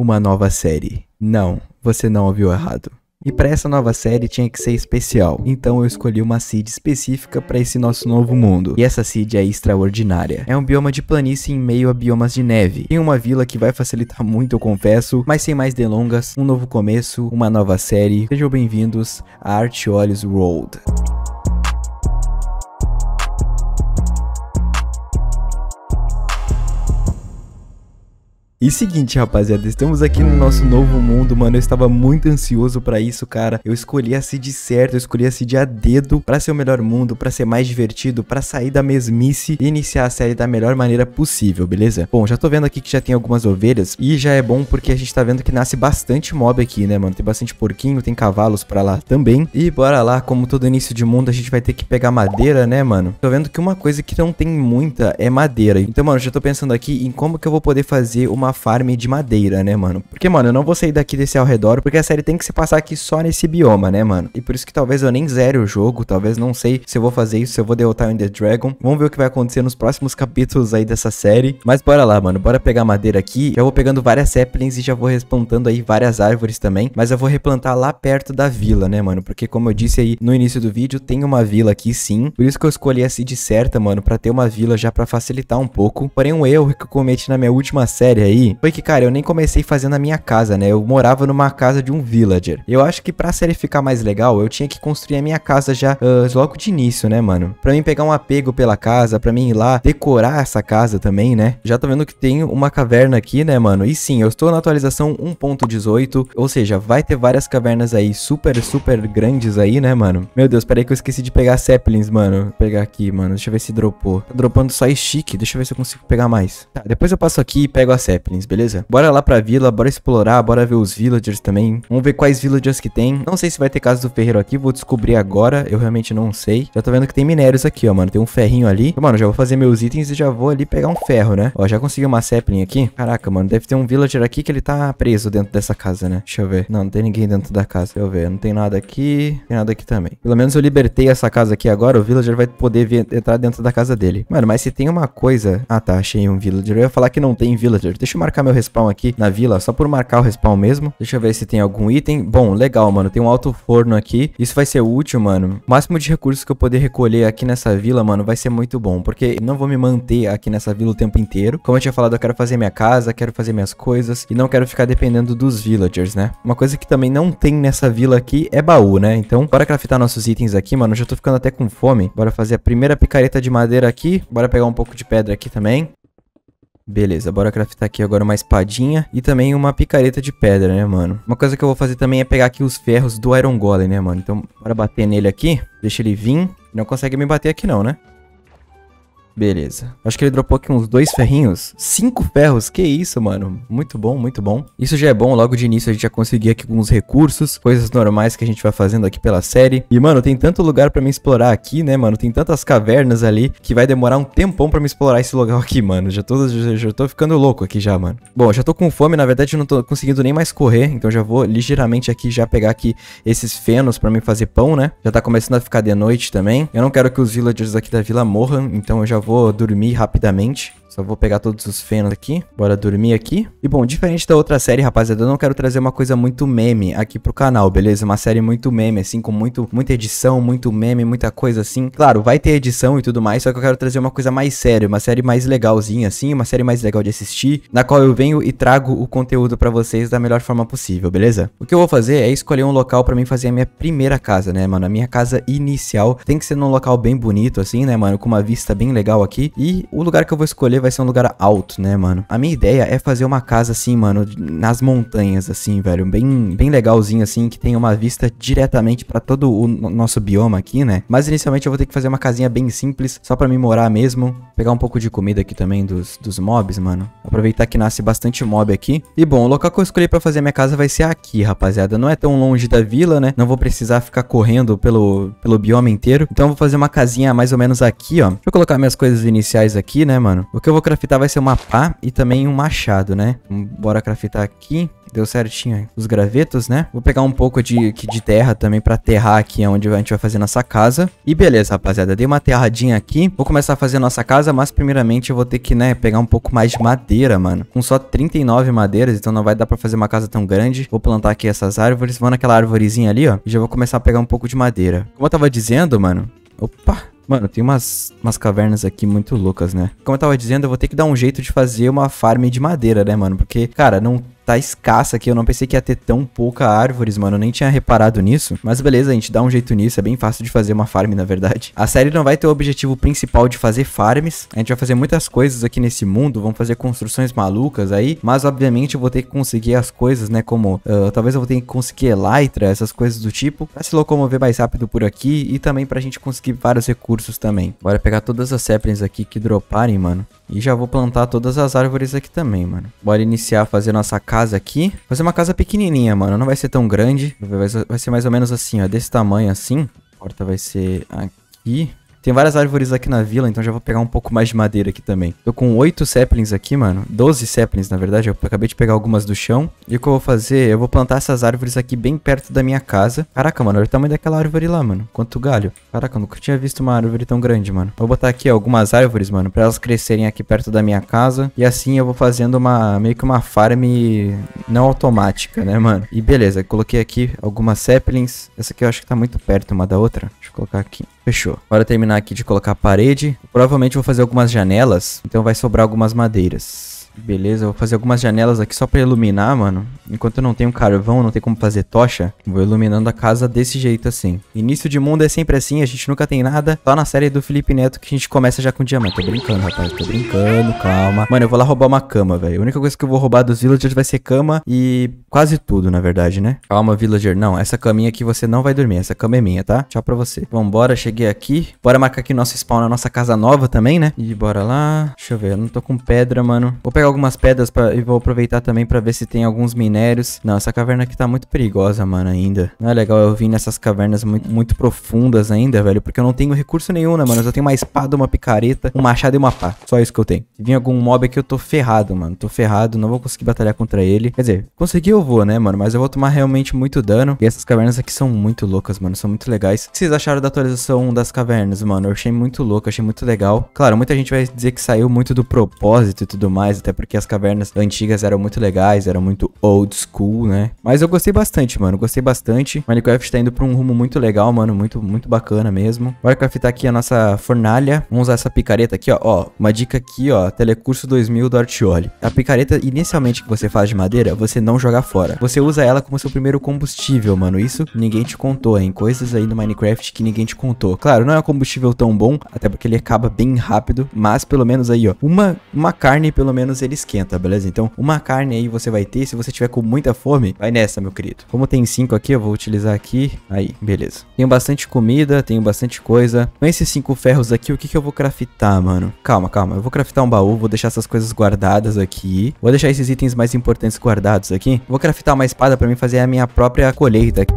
uma nova série. Não, você não ouviu errado. E para essa nova série tinha que ser especial, então eu escolhi uma seed específica para esse nosso novo mundo. E essa seed é extraordinária. É um bioma de planície em meio a biomas de neve. Tem uma vila que vai facilitar muito, eu confesso, mas sem mais delongas, um novo começo, uma nova série. Sejam bem-vindos a Arte Olhos World. E seguinte, rapaziada, estamos aqui no nosso novo mundo, mano. Eu estava muito ansioso pra isso, cara. Eu escolhi a seed certa, eu escolhi a seed a dedo pra ser o melhor mundo, pra ser mais divertido, pra sair da mesmice e iniciar a série da melhor maneira possível, beleza? Bom, já tô vendo aqui que já tem algumas ovelhas e já é bom porque a gente tá vendo que nasce bastante mob aqui, né, mano? Tem bastante porquinho, tem cavalos pra lá também. E bora lá, como todo início de mundo, a gente vai ter que pegar madeira, né, mano? Tô vendo que uma coisa que não tem muita é madeira. Então, mano, já tô pensando aqui em como que eu vou poder fazer uma uma farm de madeira, né, mano? Porque, mano, eu não vou sair daqui desse ao redor, porque a série tem que se passar aqui só nesse bioma, né, mano? E por isso que talvez eu nem zere o jogo, talvez não sei se eu vou fazer isso, se eu vou derrotar o Ender Dragon. Vamos ver o que vai acontecer nos próximos capítulos aí dessa série. Mas bora lá, mano, bora pegar madeira aqui. Já vou pegando várias saplings e já vou replantando aí várias árvores também, mas eu vou replantar lá perto da vila, né, mano? Porque como eu disse aí no início do vídeo, tem uma vila aqui sim. Por isso que eu escolhi a seed certa, mano, para ter uma vila já para facilitar um pouco. Porém, um erro que eu cometi na minha última série aí aí foi que, cara, eu nem comecei fazendo a minha casa, né? Eu morava numa casa de um villager. Eu acho que pra série ficar mais legal, eu tinha que construir a minha casa já uh, logo de início, né, mano? Pra mim pegar um apego pela casa, pra mim ir lá decorar essa casa também, né? Já tô vendo que tem uma caverna aqui, né, mano? E sim, eu estou na atualização 1.18, ou seja, vai ter várias cavernas aí super, super grandes aí, né, mano? Meu Deus, peraí que eu esqueci de pegar saplings mano. Vou pegar aqui, mano. Deixa eu ver se dropou. Tá dropando só chique. Deixa eu ver se eu consigo pegar mais. Tá, depois eu passo aqui e pego a sap beleza? Bora lá pra vila, bora explorar, bora ver os villagers também. Vamos ver quais villagers que tem. Não sei se vai ter casa do ferreiro aqui, vou descobrir agora. Eu realmente não sei. Já tô vendo que tem minérios aqui, ó, mano. Tem um ferrinho ali. Mano, já vou fazer meus itens e já vou ali pegar um ferro, né? Ó, já consegui uma Zeppelin aqui. Caraca, mano, deve ter um villager aqui que ele tá preso dentro dessa casa, né? Deixa eu ver. Não, não tem ninguém dentro da casa. Deixa eu ver. Não tem nada aqui. Não tem nada aqui também. Pelo menos eu libertei essa casa aqui agora. O villager vai poder entrar dentro da casa dele. Mano, mas se tem uma coisa... Ah, tá. Achei um villager. Eu ia falar que não tem villager. Deixa eu marcar meu respawn aqui na vila, só por marcar o respawn mesmo. Deixa eu ver se tem algum item. Bom, legal, mano. Tem um alto forno aqui. Isso vai ser útil, mano. O máximo de recursos que eu poder recolher aqui nessa vila, mano, vai ser muito bom. Porque não vou me manter aqui nessa vila o tempo inteiro. Como eu tinha falado, eu quero fazer minha casa, quero fazer minhas coisas. E não quero ficar dependendo dos villagers, né? Uma coisa que também não tem nessa vila aqui é baú, né? Então, bora craftar nossos itens aqui, mano. Eu já tô ficando até com fome. Bora fazer a primeira picareta de madeira aqui. Bora pegar um pouco de pedra aqui também. Beleza, bora craftar aqui agora uma espadinha e também uma picareta de pedra, né, mano? Uma coisa que eu vou fazer também é pegar aqui os ferros do Iron Golem, né, mano? Então, bora bater nele aqui, deixa ele vir. Não consegue me bater aqui não, né? Beleza. Acho que ele dropou aqui uns dois ferrinhos. Cinco ferros, que isso, mano. Muito bom, muito bom. Isso já é bom, logo de início a gente já conseguiu aqui alguns recursos, coisas normais que a gente vai fazendo aqui pela série. E, mano, tem tanto lugar pra me explorar aqui, né, mano? Tem tantas cavernas ali que vai demorar um tempão pra me explorar esse lugar aqui, mano. Já tô, já, já tô ficando louco aqui já, mano. Bom, já tô com fome, na verdade não tô conseguindo nem mais correr, então já vou ligeiramente aqui já pegar aqui esses fenos pra mim fazer pão, né? Já tá começando a ficar de noite também. Eu não quero que os villagers aqui da vila morram, então eu já vou dormir rapidamente. Só vou pegar todos os fenos aqui. Bora dormir aqui. E bom, diferente da outra série, rapaziada, eu não quero trazer uma coisa muito meme aqui pro canal, beleza? Uma série muito meme, assim, com muito, muita edição, muito meme, muita coisa assim. Claro, vai ter edição e tudo mais, só que eu quero trazer uma coisa mais séria, uma série mais legalzinha, assim, uma série mais legal de assistir, na qual eu venho e trago o conteúdo pra vocês da melhor forma possível, beleza? O que eu vou fazer é escolher um local pra mim fazer a minha primeira casa, né, mano? A minha casa inicial tem que ser num local bem bonito, assim, né, mano? Com uma vista bem legal aqui. E o lugar que eu vou escolher vai ser um lugar alto, né, mano? A minha ideia é fazer uma casa assim, mano, nas montanhas, assim, velho. Bem, bem legalzinho, assim, que tenha uma vista diretamente para todo o nosso bioma aqui, né? Mas inicialmente eu vou ter que fazer uma casinha bem simples, só para me morar mesmo. Pegar um pouco de comida aqui também dos, dos mobs, mano. Aproveitar que nasce bastante mob aqui. E bom, o local que eu escolhi para fazer minha casa vai ser aqui, rapaziada. Não é tão longe da vila, né? Não vou precisar ficar correndo pelo, pelo bioma inteiro. Então eu vou fazer uma casinha mais ou menos aqui, ó. Deixa eu colocar minhas coisas iniciais aqui, né, mano? O que eu vou craftar vai ser uma pá e também um machado, né? Bora craftar aqui. Deu certinho os gravetos, né? Vou pegar um pouco de, de terra também pra aterrar aqui é onde a gente vai fazer nossa casa. E beleza, rapaziada. Dei uma aterradinha aqui. Vou começar a fazer nossa casa, mas primeiramente eu vou ter que, né, pegar um pouco mais de madeira, mano. Com só 39 madeiras, então não vai dar pra fazer uma casa tão grande. Vou plantar aqui essas árvores. Vou naquela arvorezinha ali, ó. E já vou começar a pegar um pouco de madeira. Como eu tava dizendo, mano... Opa! Mano, tem umas, umas cavernas aqui muito loucas, né? Como eu tava dizendo, eu vou ter que dar um jeito de fazer uma farm de madeira, né, mano? Porque, cara, não tá escassa aqui. Eu não pensei que ia ter tão pouca árvores, mano. Eu nem tinha reparado nisso. Mas beleza, a gente dá um jeito nisso. É bem fácil de fazer uma farm, na verdade. A série não vai ter o objetivo principal de fazer farms. A gente vai fazer muitas coisas aqui nesse mundo. Vamos fazer construções malucas aí. Mas, obviamente, eu vou ter que conseguir as coisas, né? Como, uh, talvez eu vou ter que conseguir elytra, essas coisas do tipo. Pra se locomover mais rápido por aqui. E também pra gente conseguir vários recursos também. Bora pegar todas as saplings aqui que droparem, mano. E já vou plantar todas as árvores aqui também, mano. Bora iniciar a fazer nossa casa aqui. Fazer uma casa pequenininha, mano. Não vai ser tão grande. Vai ser mais ou menos assim, ó. Desse tamanho assim. A porta vai ser aqui. Tem várias árvores aqui na vila, então já vou pegar um pouco mais de madeira aqui também. Tô com oito saplings aqui, mano. Doze saplings, na verdade. Eu acabei de pegar algumas do chão. E o que eu vou fazer? Eu vou plantar essas árvores aqui bem perto da minha casa. Caraca, mano, olha o tamanho daquela árvore lá, mano. Quanto galho. Caraca, eu nunca tinha visto uma árvore tão grande, mano. Vou botar aqui algumas árvores, mano, pra elas crescerem aqui perto da minha casa. E assim eu vou fazendo uma, meio que uma farm não automática, né, mano? E beleza, coloquei aqui algumas saplings. Essa aqui eu acho que tá muito perto uma da outra. Deixa eu colocar aqui. Fechou. Bora terminar aqui de colocar a parede. Provavelmente vou fazer algumas janelas, então vai sobrar algumas madeiras. Beleza, vou fazer algumas janelas aqui só pra iluminar, mano. Enquanto eu não tenho carvão, não tem como fazer tocha, vou iluminando a casa desse jeito assim. Início de mundo é sempre assim, a gente nunca tem nada. Só na série do Felipe Neto que a gente começa já com diamante. Tô brincando, rapaz, tô brincando, calma. Mano, eu vou lá roubar uma cama, velho. A única coisa que eu vou roubar dos villagers vai ser cama e quase tudo, na verdade, né? Calma, villager. Não, essa caminha aqui você não vai dormir. Essa cama é minha, tá? Tchau pra você. Vambora, cheguei aqui. Bora marcar aqui nosso spawn na nossa casa nova também, né? E bora lá. Deixa eu ver, eu não tô com pedra, mano. Vou pegar algumas pedras pra, e vou aproveitar também pra ver se tem alguns minérios. Não, essa caverna aqui tá muito perigosa, mano, ainda. Não é legal eu vir nessas cavernas muito, muito profundas ainda, velho, porque eu não tenho recurso nenhum, né, mano? Eu só tenho uma espada, uma picareta, um machado e uma pá. Só isso que eu tenho. Se vir algum mob aqui, eu tô ferrado, mano. Tô ferrado, não vou conseguir batalhar contra ele. Quer dizer, conseguir eu vou, né, mano? Mas eu vou tomar realmente muito dano. E essas cavernas aqui são muito loucas, mano. São muito legais. O que vocês acharam da atualização das cavernas, mano? Eu achei muito louco, achei muito legal. Claro, muita gente vai dizer que saiu muito do propósito e tudo mais, até até porque as cavernas antigas eram muito legais, eram muito old school, né? Mas eu gostei bastante, mano, gostei bastante. Minecraft tá indo pra um rumo muito legal, mano, muito, muito bacana mesmo. vamos craftar tá aqui a nossa fornalha. Vamos usar essa picareta aqui, ó. ó uma dica aqui, ó, telecurso 2000 do Artioli. A picareta, inicialmente, que você faz de madeira, você não joga fora. Você usa ela como seu primeiro combustível, mano. Isso ninguém te contou, hein? Coisas aí do Minecraft que ninguém te contou. Claro, não é um combustível tão bom, até porque ele acaba bem rápido, mas pelo menos aí, ó, uma, uma carne pelo menos menos ele esquenta, beleza? Então, uma carne aí você vai ter. Se você tiver com muita fome, vai nessa, meu querido. Como tem cinco aqui, eu vou utilizar aqui. Aí, beleza. Tenho bastante comida, tenho bastante coisa. Com esses cinco ferros aqui, o que, que eu vou craftar, mano? Calma, calma. Eu vou craftar um baú, vou deixar essas coisas guardadas aqui. Vou deixar esses itens mais importantes guardados aqui. Vou craftar uma espada pra mim fazer a minha própria colheita aqui.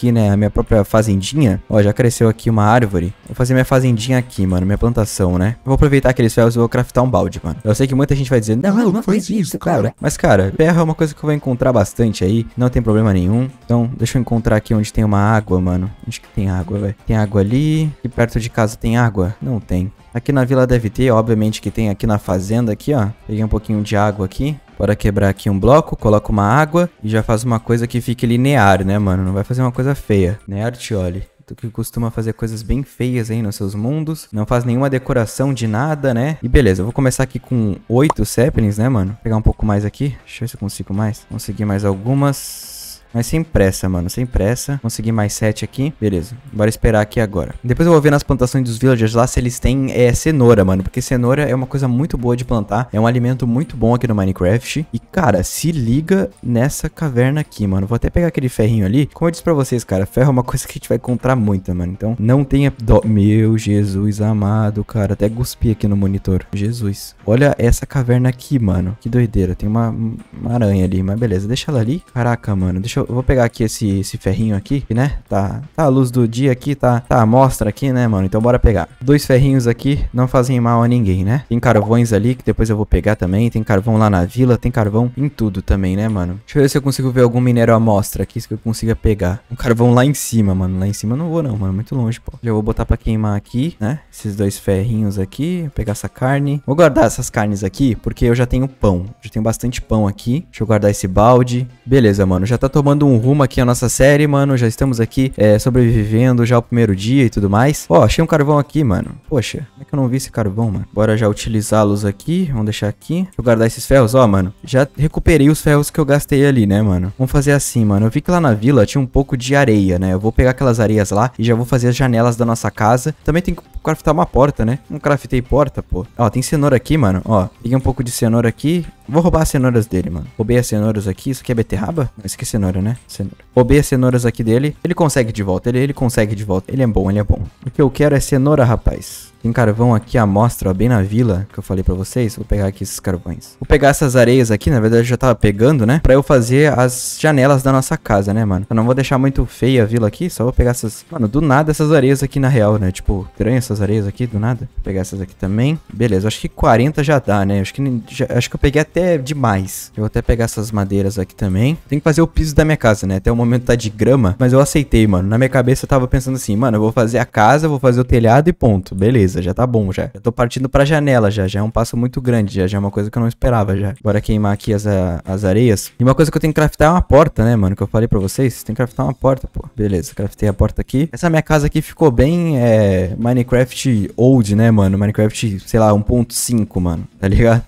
aqui, né, a minha própria fazendinha. Ó, já cresceu aqui uma árvore. Vou fazer minha fazendinha aqui, mano, minha plantação, né? vou aproveitar aqueles ferros e vou craftar um balde, mano. Eu sei que muita gente vai dizer, não, não, não faz isso, claro. Mas, cara, ferro é uma coisa que eu vou encontrar bastante aí, não tem problema nenhum. Então, deixa eu encontrar aqui onde tem uma água, mano. Onde que tem água, velho? Tem água ali. E perto de casa tem água? Não tem. Aqui na vila deve ter, obviamente que tem aqui na fazenda aqui, ó. Peguei um pouquinho de água aqui. Bora quebrar aqui um bloco, coloca uma água e já faz uma coisa que fique linear, né, mano? Não vai fazer uma coisa feia, né, Artioli? que costuma fazer coisas bem feias aí nos seus mundos. Não faz nenhuma decoração de nada, né? E beleza, eu vou começar aqui com oito Zeppelins, né, mano? Vou pegar um pouco mais aqui. Deixa eu ver se eu consigo mais. Consegui mais algumas. Mas sem pressa, mano, sem pressa. Consegui mais sete aqui. Beleza, bora esperar aqui agora. Depois eu vou ver nas plantações dos villagers lá se eles têm é, cenoura, mano. Porque cenoura é uma coisa muito boa de plantar. É um alimento muito bom aqui no Minecraft. E, cara, se liga nessa caverna aqui, mano. Vou até pegar aquele ferrinho ali. Como eu disse pra vocês, cara, ferro é uma coisa que a gente vai encontrar muito, mano. Então, não tenha dó. Meu Jesus amado, cara. Até cuspi aqui no monitor. Jesus. Olha essa caverna aqui, mano. Que doideira. Tem uma, uma aranha ali, mas beleza. Deixa ela ali. Caraca, mano. Deixa eu Deixa eu, vou pegar aqui esse, esse ferrinho aqui, né? Tá, tá a luz do dia aqui, tá, tá a amostra aqui, né, mano? Então bora pegar. Dois ferrinhos aqui não fazem mal a ninguém, né? Tem carvões ali que depois eu vou pegar também. Tem carvão lá na vila, tem carvão em tudo também, né, mano? Deixa eu ver se eu consigo ver algum minério amostra aqui, se eu consiga pegar. Um carvão lá em cima, mano. Lá em cima eu não vou não, mano. Muito longe, pô. Já vou botar pra queimar aqui, né? Esses dois ferrinhos aqui. Pegar essa carne. Vou guardar essas carnes aqui, porque eu já tenho pão. Já tenho bastante pão aqui. Deixa eu guardar esse balde. Beleza, mano. Já tá tomando arrumando um rumo aqui à nossa série, mano. Já estamos aqui é, sobrevivendo já o primeiro dia e tudo mais. Ó, oh, achei um carvão aqui, mano. Poxa, como é que eu não vi esse carvão, mano? Bora já utilizá-los aqui. Vamos deixar aqui. Deixa eu guardar esses ferros. Ó, oh, mano, já recuperei os ferros que eu gastei ali, né, mano? Vamos fazer assim, mano. Eu vi que lá na vila tinha um pouco de areia, né? Eu vou pegar aquelas areias lá e já vou fazer as janelas da nossa casa. Também tem que craftar uma porta, né? Não craftei porta, pô. Ó, tem cenoura aqui, mano. Ó, peguei um pouco de cenoura aqui. Vou roubar as cenouras dele, mano. Roubei as cenouras aqui. Isso aqui é beterraba? Não, isso aqui é cenoura, né? Cenoura. Roubei as cenouras aqui dele. Ele consegue de volta. Ele, ele consegue de volta. Ele é bom, ele é bom. O que eu quero é cenoura, rapaz. Tem carvão aqui à mostra, ó, bem na vila, que eu falei pra vocês. Vou pegar aqui esses carvões. Vou pegar essas areias aqui, na verdade eu já tava pegando, né? Pra eu fazer as janelas da nossa casa, né, mano? Eu não vou deixar muito feia a vila aqui, só vou pegar essas... Mano, do nada essas areias aqui na real, né? Tipo, estranho essas areias aqui, do nada. Vou pegar essas aqui também. Beleza, acho que 40 já dá, né? Acho que, já, acho que eu peguei até demais. Eu vou até pegar essas madeiras aqui também. Tem que fazer o piso da minha casa, né? Até o momento tá de grama, mas eu aceitei, mano. Na minha cabeça eu tava pensando assim, mano, eu vou fazer a casa, vou fazer o telhado e ponto. Beleza já tá bom já. Já tô partindo pra janela já, já é um passo muito grande, já, já é uma coisa que eu não esperava já. Bora queimar aqui as, as areias. E uma coisa que eu tenho que craftar é uma porta, né, mano, que eu falei pra vocês. Tem que craftar uma porta, pô. Beleza, craftei a porta aqui. Essa minha casa aqui ficou bem, é, Minecraft old, né, mano? Minecraft, sei lá, 1.5, mano, tá ligado?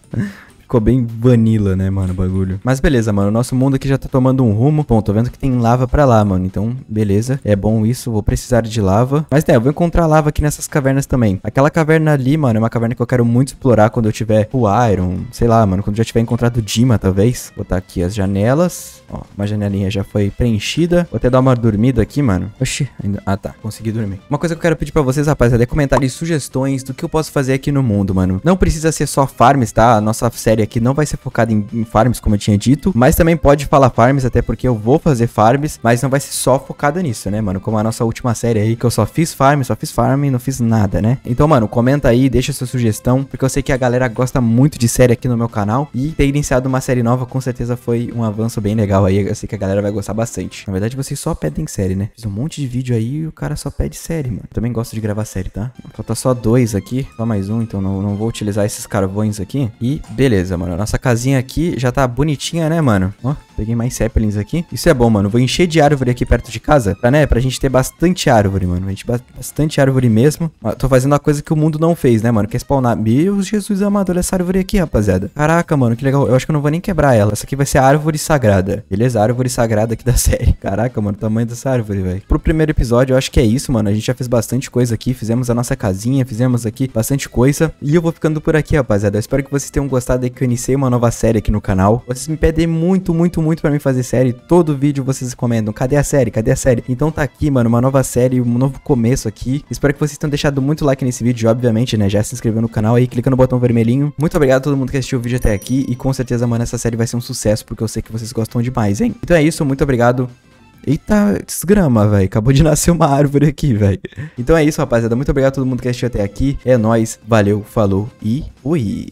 ficou bem vanilla, né, mano, o bagulho. Mas beleza, mano, o nosso mundo aqui já tá tomando um rumo. Bom, tô vendo que tem lava pra lá, mano, então beleza. É bom isso, vou precisar de lava. Mas, né, eu vou encontrar lava aqui nessas cavernas também. Aquela caverna ali, mano, é uma caverna que eu quero muito explorar quando eu tiver o Iron, sei lá, mano, quando já tiver encontrado Dima, talvez. Botar aqui as janelas. Ó, uma janelinha já foi preenchida. Vou até dar uma dormida aqui, mano. Oxi, ainda... Ah, tá. Consegui dormir. Uma coisa que eu quero pedir pra vocês, rapaziada, é comentários sugestões do que eu posso fazer aqui no mundo, mano. Não precisa ser só farms, tá? A nossa série aqui não vai ser focada em, em farms, como eu tinha dito. Mas também pode falar farms, até porque eu vou fazer farms, mas não vai ser só focada nisso, né, mano? Como a nossa última série aí, que eu só fiz farm, só fiz farm e não fiz nada, né? Então, mano, comenta aí, deixa sua sugestão, porque eu sei que a galera gosta muito de série aqui no meu canal e ter iniciado uma série nova com certeza foi um avanço bem legal legal aí, eu sei que a galera vai gostar bastante. Na verdade, vocês só pedem série, né? Fiz um monte de vídeo aí e o cara só pede série, mano. Eu também gosto de gravar série, tá? Falta só dois aqui, só mais um, então não, não vou utilizar esses carvões aqui. E beleza, mano. Nossa casinha aqui já tá bonitinha, né, mano? Ó, Peguei mais saplings aqui. Isso é bom, mano. Vou encher de árvore aqui perto de casa, pra, né? Pra gente ter bastante árvore, mano. bastante árvore mesmo. Eu tô fazendo a coisa que o mundo não fez, né, mano? Que é spawnar. Meu Jesus amado, olha essa árvore aqui, rapaziada. Caraca, mano, que legal. Eu acho que eu não vou nem quebrar ela. Essa aqui vai ser a árvore sagrada. Beleza? árvore sagrada aqui da série. Caraca, mano, o tamanho dessa árvore, velho. Pro primeiro episódio, eu acho que é isso, mano. A gente já fez bastante coisa aqui. Fizemos a nossa casinha, fizemos aqui bastante coisa. E eu vou ficando por aqui, rapaziada. Eu espero que vocês tenham gostado e que eu iniciei uma nova série aqui no canal. Vocês me pedem muito, muito, muito para mim fazer série. Todo vídeo vocês comentam: cadê a série? Cadê a série? Então tá aqui, mano, uma nova série, um novo começo aqui. Espero que vocês tenham deixado muito like nesse vídeo, obviamente, né? Já se inscreveu no canal aí, clica no botão vermelhinho. Muito obrigado a todo mundo que assistiu o vídeo até aqui. E com certeza, mano, essa série vai ser um sucesso, porque eu sei que vocês gostam demais, hein? Então é isso, muito obrigado. Eita, desgrama, velho. Acabou de nascer uma árvore aqui, velho. Então é isso, rapaziada. Muito obrigado a todo mundo que assistiu até aqui. É nóis. Valeu, falou e fui.